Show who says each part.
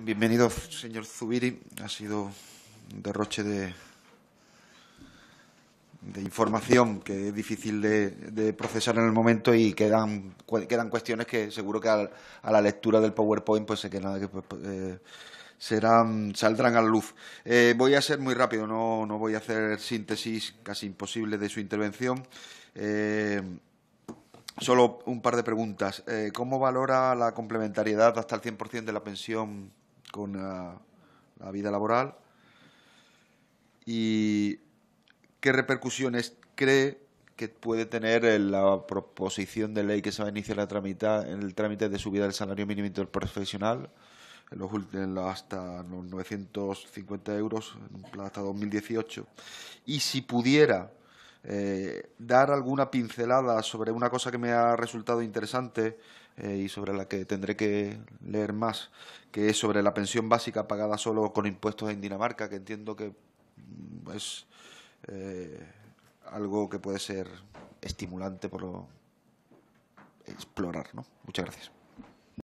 Speaker 1: Bienvenido, señor Zubiri. Ha sido un derroche de, de información que es difícil de, procesar en el momento y quedan, quedan cuestiones que seguro que a la lectura del PowerPoint pues se nada que pues, pues, eh, serán, saldrán a la luz. Eh, voy a ser muy rápido, no, no, voy a hacer síntesis casi imposible de su intervención. Eh, solo un par de preguntas. ¿Cómo valora la complementariedad hasta el 100% de la pensión con la, vida laboral y qué repercusiones cree que puede tener la proposición de ley que se va a iniciar en el trámite de subida del salario mínimo interprofesional en los, en los, hasta los 950 euros hasta 2018 y si pudiera eh, dar alguna pincelada sobre una cosa que me ha resultado interesante eh, y sobre la que tendré que leer más, que es sobre la pensión básica pagada solo con impuestos en Dinamarca, que entiendo que mm, es eh, algo que puede ser estimulante por explorar, ¿no? Muchas gracias.